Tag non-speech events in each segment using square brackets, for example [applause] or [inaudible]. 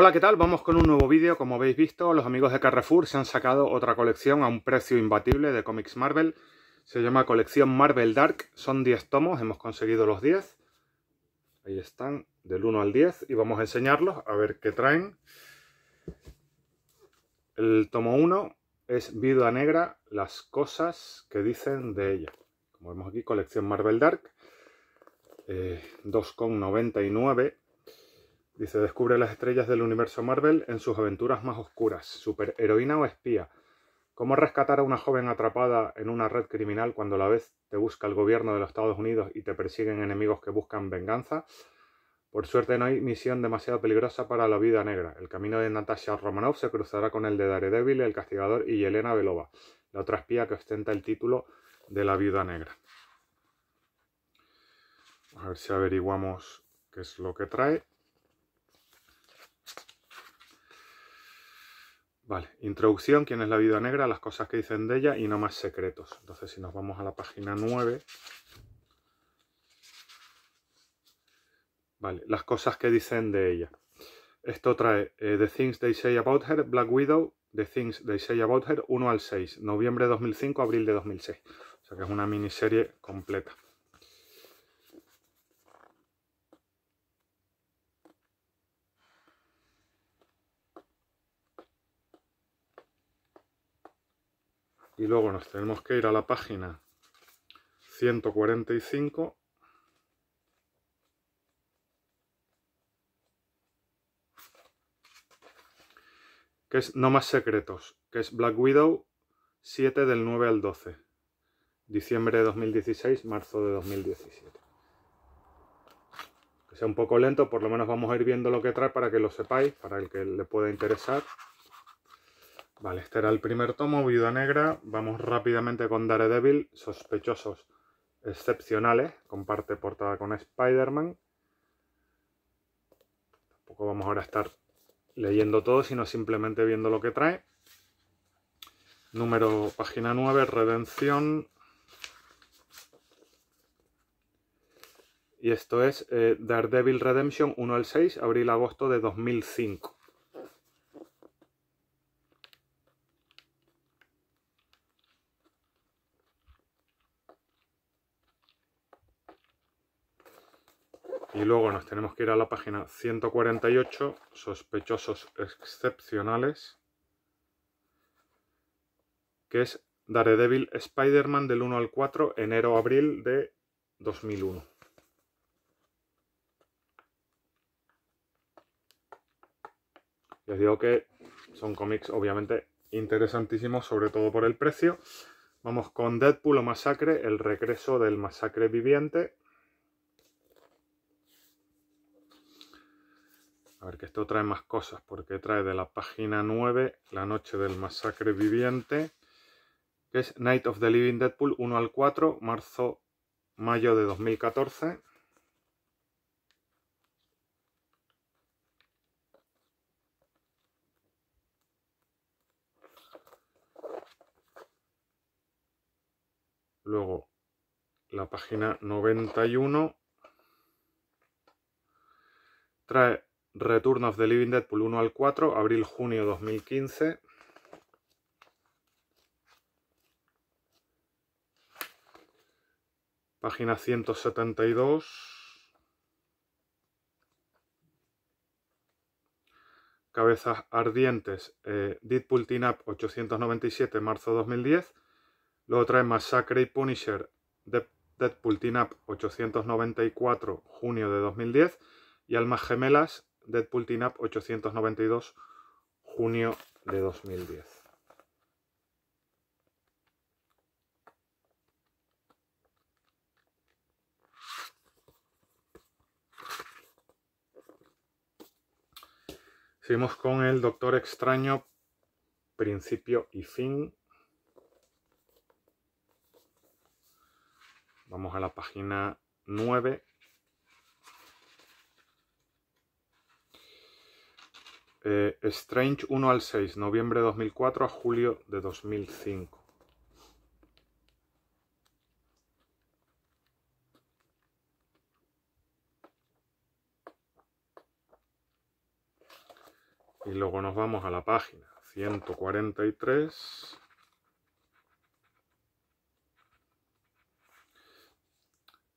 Hola, ¿qué tal? Vamos con un nuevo vídeo. Como habéis visto, los amigos de Carrefour se han sacado otra colección a un precio imbatible de cómics Marvel. Se llama colección Marvel Dark. Son 10 tomos, hemos conseguido los 10. Ahí están, del 1 al 10. Y vamos a enseñarlos, a ver qué traen. El tomo 1 es Vida Negra, las cosas que dicen de ella. Como vemos aquí, colección Marvel Dark. Eh, 2,99 Dice, descubre las estrellas del universo Marvel en sus aventuras más oscuras, superheroína o espía. ¿Cómo rescatar a una joven atrapada en una red criminal cuando a la vez te busca el gobierno de los Estados Unidos y te persiguen enemigos que buscan venganza? Por suerte no hay misión demasiado peligrosa para la vida negra. El camino de Natasha Romanoff se cruzará con el de Daredevil, el Castigador y Elena Belova, la otra espía que ostenta el título de la Viuda Negra. A ver si averiguamos qué es lo que trae. Vale, introducción, quién es la vida negra, las cosas que dicen de ella y no más secretos. Entonces, si nos vamos a la página 9, Vale, las cosas que dicen de ella. Esto trae eh, The Things They Say About Her, Black Widow, The Things They Say About Her, 1 al 6, noviembre de 2005, abril de 2006. O sea que es una miniserie completa. y luego nos tenemos que ir a la página 145 que es No más secretos, que es Black Widow 7 del 9 al 12, diciembre de 2016, marzo de 2017. Que sea un poco lento, por lo menos vamos a ir viendo lo que trae para que lo sepáis, para el que le pueda interesar. Vale, este era el primer tomo, Viuda Negra. Vamos rápidamente con Daredevil, Sospechosos Excepcionales. Comparte portada con Spider-Man. Tampoco vamos ahora a estar leyendo todo, sino simplemente viendo lo que trae. Número, página 9, Redención. Y esto es eh, Daredevil Redemption 1 al 6, abril-agosto de 2005. luego nos tenemos que ir a la página 148, sospechosos excepcionales, que es Daredevil Spider-Man del 1 al 4, enero-abril de 2001. Ya digo que son cómics obviamente interesantísimos, sobre todo por el precio. Vamos con Deadpool o Masacre, el regreso del Masacre Viviente, que esto trae más cosas, porque trae de la página 9, La Noche del Masacre Viviente, que es Night of the Living Deadpool 1 al 4, marzo, mayo de 2014. Luego, la página 91 trae Return of the Living Deadpool 1 al 4, abril-junio 2015. Página 172. Cabezas Ardientes, eh, Deadpool Teen Up 897, marzo 2010. Luego trae Massacre y Punisher, Deadpool Teen Up 894, junio de 2010. Y Almas Gemelas, Deadpool Teen Up 892, junio de 2010. Seguimos con el Doctor Extraño, principio y fin. Vamos a la página 9. Eh, Strange 1 al 6, noviembre de 2004 a julio de 2005. Y luego nos vamos a la página 143.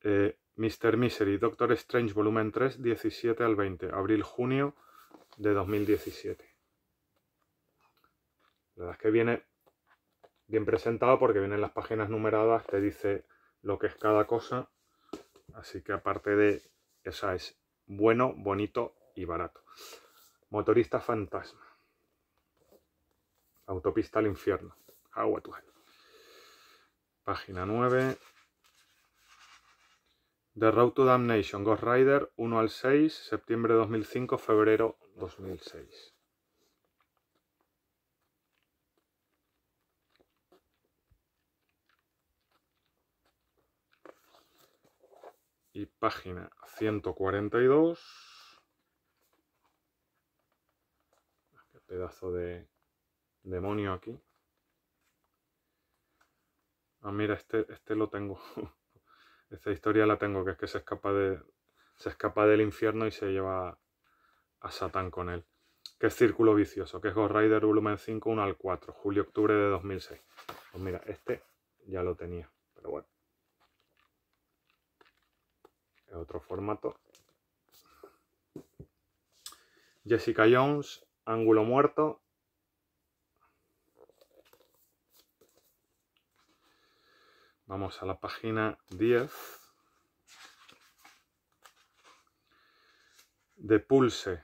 Eh, Mr. Misery, Doctor Strange, volumen 3, 17 al 20, abril-junio de 2017. La verdad es que viene bien presentado porque vienen las páginas numeradas, te dice lo que es cada cosa. Así que aparte de esa es bueno, bonito y barato. Motorista fantasma. Autopista al infierno. Agua Página 9. The Road to Damnation, Ghost Rider, 1 al 6, septiembre 2005, febrero 2006. Y página 142. Qué pedazo de demonio aquí. Ah, mira, este, este lo tengo. [laughs] Esta historia la tengo, que es que se escapa de. Se escapa del infierno y se lleva a Satan con él. ¿Qué es Círculo Vicioso? Que es Ghost Rider volumen 5, 1 al 4, julio-octubre de 2006. Pues mira, este ya lo tenía, pero bueno. otro formato. Jessica Jones, Ángulo Muerto. Vamos a la página 10. De Pulse,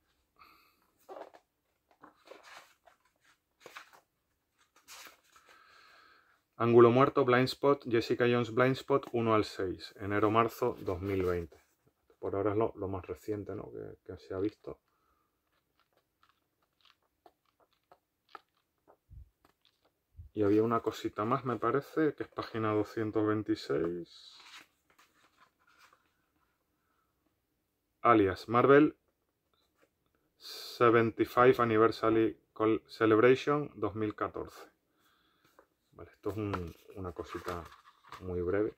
Ángulo muerto, blind spot, Jessica Jones blind spot 1 al 6, enero-marzo 2020. Por ahora es lo, más reciente que, se ha visto. Y había una cosita más, me parece, que es página 226. Alias, Marvel 75 Anniversary Celebration 2014 esto es una cosita muy breve.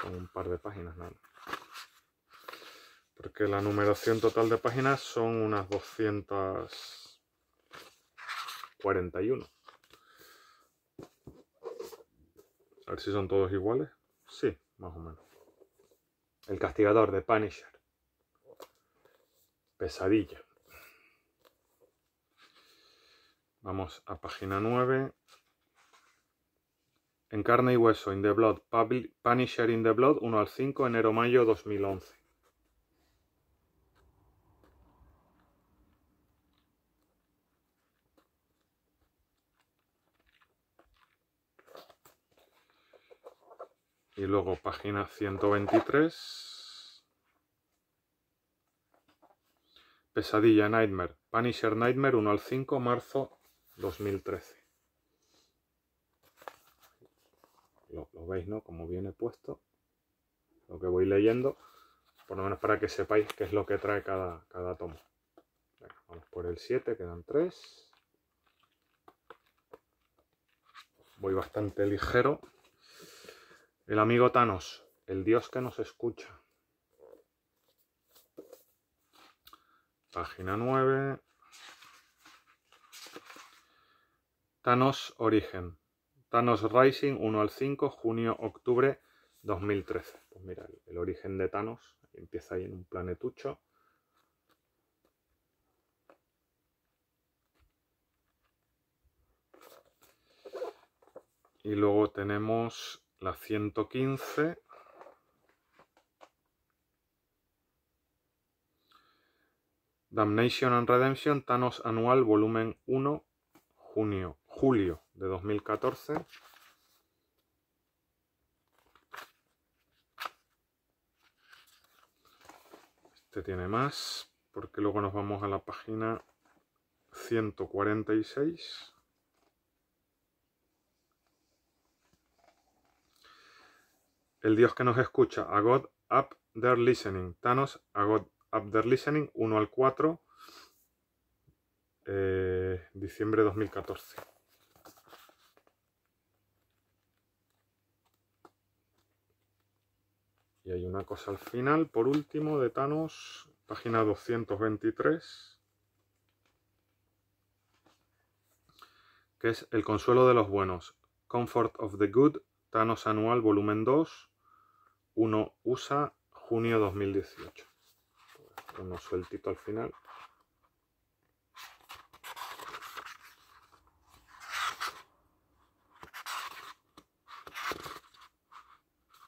Son un par de páginas nada Porque la numeración total de páginas son unas 241. A ver si son todos iguales. Sí, más o menos. El castigador de Punisher. Pesadilla. Vamos a página 9. En carne y hueso, In the Blood, Punisher in the Blood, 1 al 5, enero-mayo 2011. Y luego página 123. Pesadilla Nightmare. Punisher Nightmare 1 al 5, marzo 2013. Lo, veis, ¿no? Como viene puesto. Lo que voy leyendo. Por lo menos para que sepáis qué es lo que trae cada, tomo. vamos por el 7, quedan 3. Voy bastante ligero. El amigo Thanos, el dios que nos escucha. Página 9. Thanos origen. Thanos Rising 1 al 5, junio-octubre 2013. Pues mira, el origen de Thanos empieza ahí en un planetucho. Y luego tenemos la 115. Damnation and Redemption, Thanos Anual, volumen 1, junio julio de 2014. Este tiene más, porque luego nos vamos a la página 146. El Dios que nos escucha, a God up their listening. Thanos, a God up their listening, 1 al 4, eh, diciembre de 2014. Y hay una cosa al final, por último, de Thanos, página 223, que es El consuelo de los buenos, Comfort of the Good, Thanos Anual, volumen 2, 1 USA, junio 2018. Uno pues sueltito al final.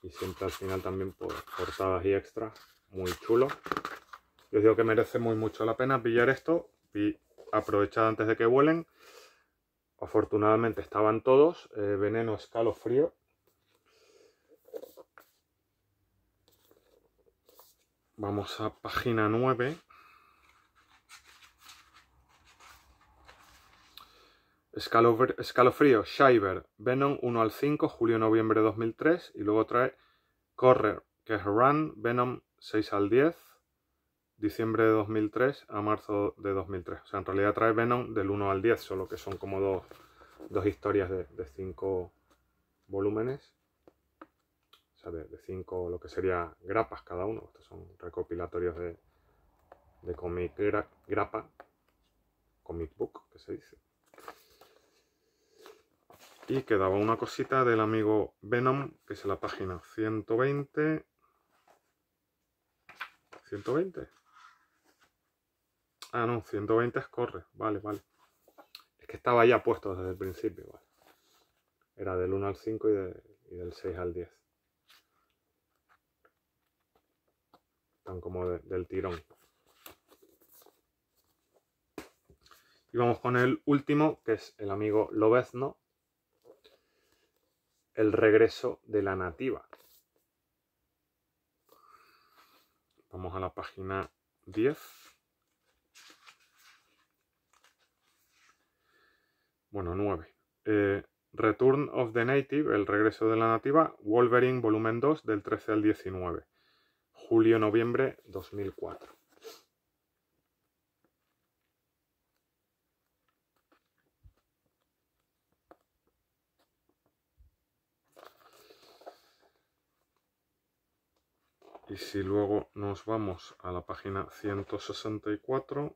y siempre al final también por portadas y extras muy chulo yo digo que merece muy mucho la pena pillar esto y aprovechar antes de que vuelen afortunadamente estaban todos eh, veneno escalofrío vamos a página 9 Escalofrío, Shiver, Venom 1 al 5, julio-noviembre de 2003. Y luego trae Correr, que es Run, Venom 6 al 10, diciembre de 2003 a marzo de 2003. O sea, en realidad trae Venom del 1 al 10, solo que son como dos, historias de, de, cinco volúmenes. O sea, de, 5, cinco, lo que sería grapas cada uno. Estos son recopilatorios de, de grapa, comic book, que se dice. Y quedaba una cosita del amigo Venom, que es la página 120. 120. Ah, no, 120 es corre. Vale, vale. Es que estaba ya puesto desde el principio. Era del 1 al 5 y, del 6 al 10. Tan como del tirón. Y vamos con el último, que es el amigo Lobezno, el regreso de la nativa. Vamos a la página 10. Bueno, 9. Eh, Return of the Native, el regreso de la nativa, Wolverine volumen 2 del 13 al 19, julio-noviembre 2004. y si luego nos vamos a la página 164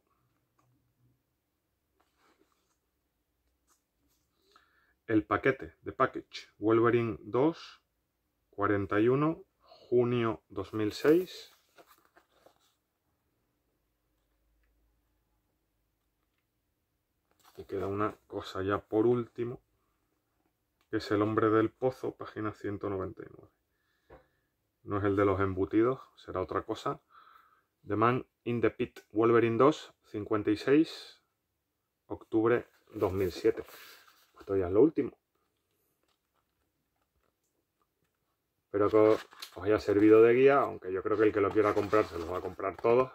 el paquete de package Wolverine 2 41 junio 2006 y queda una cosa ya por último que es el hombre del pozo página 199 no es el de los embutidos, será otra cosa. The Man in the Pit, Wolverine 2, 56, octubre 2007. Pues esto ya es lo último. Espero que os haya servido de guía, aunque yo creo que el que lo quiera comprar se lo va a comprar todo.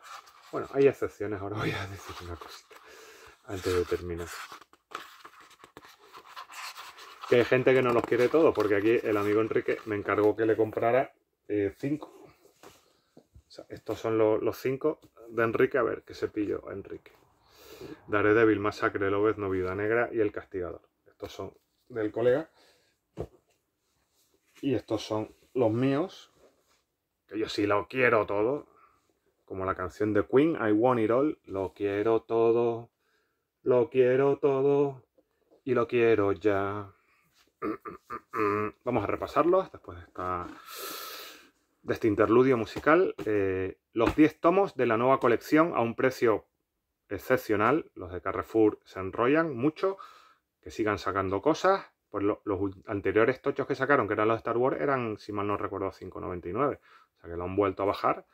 Bueno, hay excepciones, ahora voy a decir una cosita antes de terminar. Que hay gente que no los quiere todos, porque aquí el amigo Enrique me encargó que le comprara 5 eh, estos son los cinco de Enrique. A ver, qué se pillo Enrique. débil Masacre, no vida Negra y El Castigador. Estos son del colega. Y estos son los míos. Que yo sí lo quiero todo. Como la canción de Queen, I Want It All. Lo quiero todo. Lo quiero todo. Y lo quiero ya. [clears throat] Vamos a repasarlos después de esta de este interludio musical, eh, los 10 tomos de la nueva colección a un precio excepcional. Los de Carrefour se enrollan mucho, que sigan sacando cosas. los anteriores tochos que sacaron, que eran los de Star Wars, eran, si mal no recuerdo, 5.99. O sea que lo han vuelto a bajar.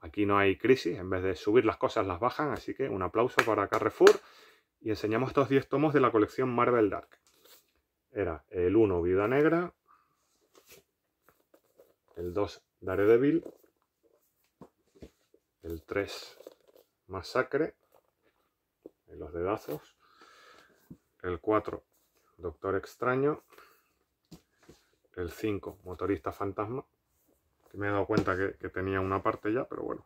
Aquí no hay crisis, en vez de subir las cosas las bajan, así que un aplauso para Carrefour. Y enseñamos estos 10 tomos de la colección Marvel Dark. Era el 1, Vida Negra. El 2, Daredevil. El 3, Masacre. En los dedazos. El 4, Doctor Extraño. El 5, Motorista Fantasma. Que me he dado cuenta que, tenía una parte ya, pero bueno.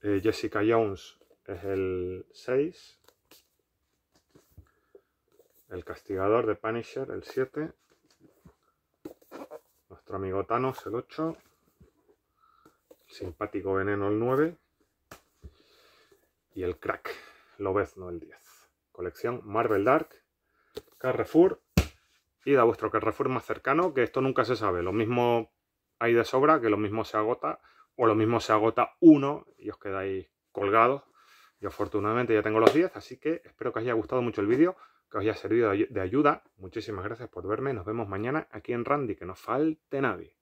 Eh, Jessica Jones es el 6. El Castigador de Punisher, el 7. Nuestro amigo Thanos, el 8. Simpático Veneno el 9 y el Crack, no el 10. Colección Marvel Dark, Carrefour, Y a vuestro Carrefour más cercano, que esto nunca se sabe. Lo mismo hay de sobra, que lo mismo se agota, o lo mismo se agota uno y os quedáis colgados. Yo afortunadamente ya tengo los 10, así que espero que os haya gustado mucho el vídeo, que os haya servido de ayuda. Muchísimas gracias por verme, nos vemos mañana aquí en Randy, que no falte nadie.